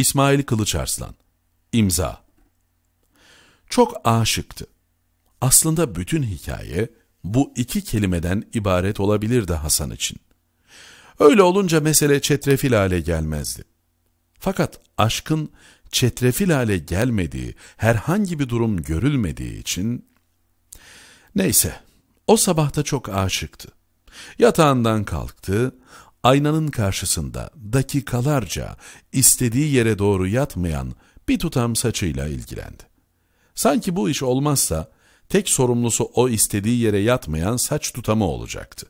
İsmail Kılıçarslan İmza Çok aşıktı. Aslında bütün hikaye bu iki kelimeden ibaret olabilirdi Hasan için. Öyle olunca mesele çetrefil hale gelmezdi. Fakat aşkın çetrefil hale gelmediği, herhangi bir durum görülmediği için... Neyse, o sabahta çok aşıktı. Yatağından kalktı, aynanın karşısında dakikalarca istediği yere doğru yatmayan bir tutam saçıyla ilgilendi. Sanki bu iş olmazsa tek sorumlusu o istediği yere yatmayan saç tutamı olacaktı.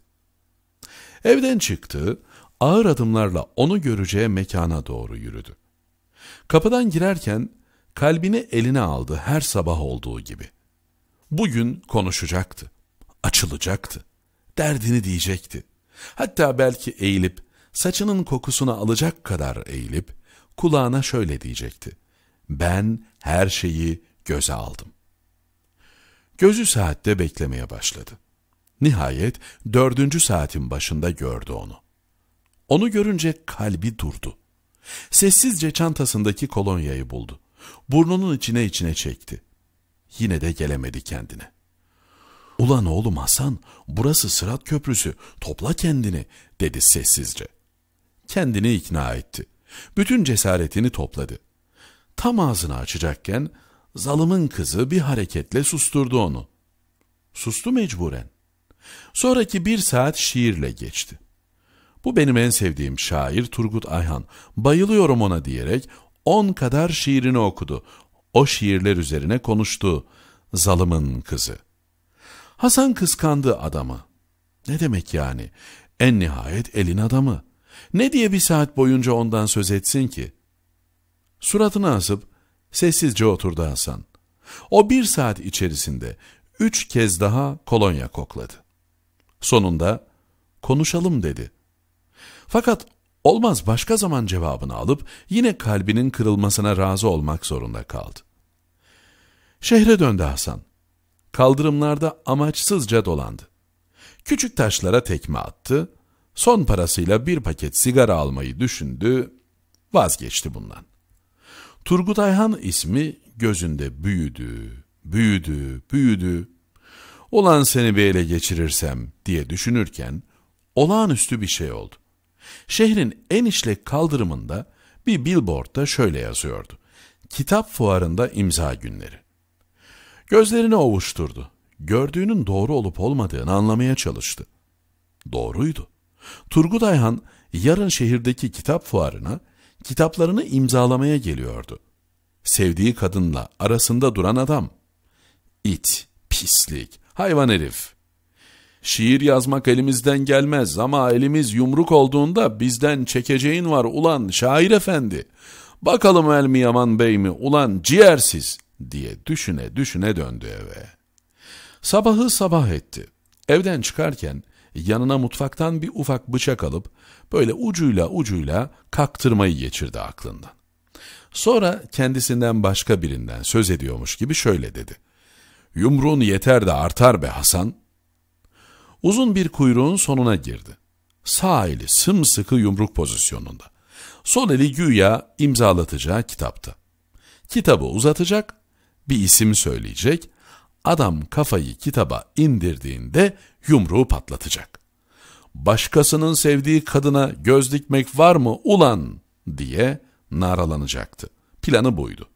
Evden çıktı, ağır adımlarla onu göreceği mekana doğru yürüdü. Kapıdan girerken kalbini eline aldı her sabah olduğu gibi. Bugün konuşacaktı, açılacaktı, derdini diyecekti. Hatta belki eğilip, saçının kokusunu alacak kadar eğilip, kulağına şöyle diyecekti. Ben her şeyi göze aldım. Gözü saatte beklemeye başladı. Nihayet dördüncü saatin başında gördü onu. Onu görünce kalbi durdu. Sessizce çantasındaki kolonyayı buldu. Burnunun içine içine çekti. Yine de gelemedi kendine. Ulan oğlum Hasan, burası Sırat Köprüsü, topla kendini, dedi sessizce. Kendini ikna etti. Bütün cesaretini topladı. Tam ağzını açacakken, zalımın kızı bir hareketle susturdu onu. Sustu mecburen. Sonraki bir saat şiirle geçti. Bu benim en sevdiğim şair Turgut Ayhan, bayılıyorum ona diyerek on kadar şiirini okudu. O şiirler üzerine konuştu. Zalımın kızı.'' Hasan kıskandı adamı. Ne demek yani? En nihayet elin adamı. Ne diye bir saat boyunca ondan söz etsin ki? Suratını asıp sessizce oturdu Hasan. O bir saat içerisinde üç kez daha kolonya kokladı. Sonunda konuşalım dedi. Fakat olmaz başka zaman cevabını alıp yine kalbinin kırılmasına razı olmak zorunda kaldı. Şehre döndü Hasan kaldırımlarda amaçsızca dolandı. Küçük taşlara tekme attı, son parasıyla bir paket sigara almayı düşündü, vazgeçti bundan. Turgut Ayhan ismi gözünde büyüdü, büyüdü, büyüdü. Olan seni bir ele geçirirsem diye düşünürken olağanüstü bir şey oldu. Şehrin en işlek kaldırımında bir billboardda şöyle yazıyordu. Kitap fuarında imza günleri. Gözlerini ovuşturdu. Gördüğünün doğru olup olmadığını anlamaya çalıştı. Doğruydu. Turgut Ayhan yarın şehirdeki kitap fuarına kitaplarını imzalamaya geliyordu. Sevdiği kadınla arasında duran adam. İt, pislik, hayvan herif. Şiir yazmak elimizden gelmez ama elimiz yumruk olduğunda bizden çekeceğin var ulan şair efendi. Bakalım Elmiyaman Bey mi ulan ciğersiz.'' diye düşüne düşüne döndü eve. Sabahı sabah etti. Evden çıkarken yanına mutfaktan bir ufak bıçak alıp böyle ucuyla ucuyla kaktırmayı geçirdi aklından. Sonra kendisinden başka birinden söz ediyormuş gibi şöyle dedi. Yumruğun yeter de artar be Hasan. Uzun bir kuyruğun sonuna girdi. Sağ eli sımsıkı yumruk pozisyonunda. Sol eli güya imzalatacağı kitapta. Kitabı uzatacak, bir isim söyleyecek, adam kafayı kitaba indirdiğinde yumruğu patlatacak. Başkasının sevdiği kadına göz dikmek var mı ulan diye naralanacaktı. Planı buydu.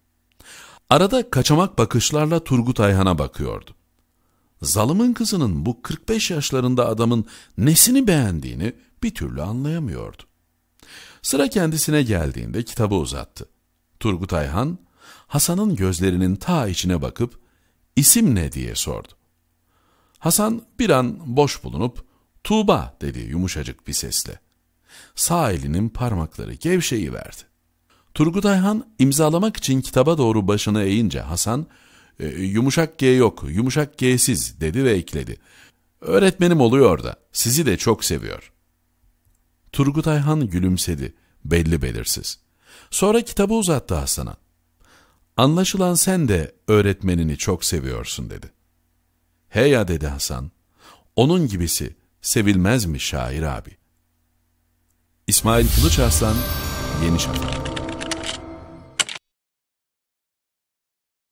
Arada kaçamak bakışlarla Turgut Ayhan'a bakıyordu. Zalımın kızının bu 45 yaşlarında adamın nesini beğendiğini bir türlü anlayamıyordu. Sıra kendisine geldiğinde kitabı uzattı. Turgut Ayhan Hasan'ın gözlerinin ta içine bakıp isim ne diye sordu. Hasan bir an boş bulunup Tuğba dedi yumuşacık bir sesle. Sağ elinin parmakları gevşeyi verdi. Turgut Ayhan imzalamak için kitaba doğru başını eğince Hasan e, yumuşak G yok, yumuşak G'siz dedi ve ekledi. Öğretmenim oluyor da sizi de çok seviyor. Turgut Ayhan gülümsedi belli belirsiz. Sonra kitabı uzattı Hasan'a. Anlaşılan sen de öğretmenini çok seviyorsun dedi. Heya dedi Hasan. Onun gibisi sevilmez mi şair abi? İsmail Kılıç Aslan, Yeni Şafak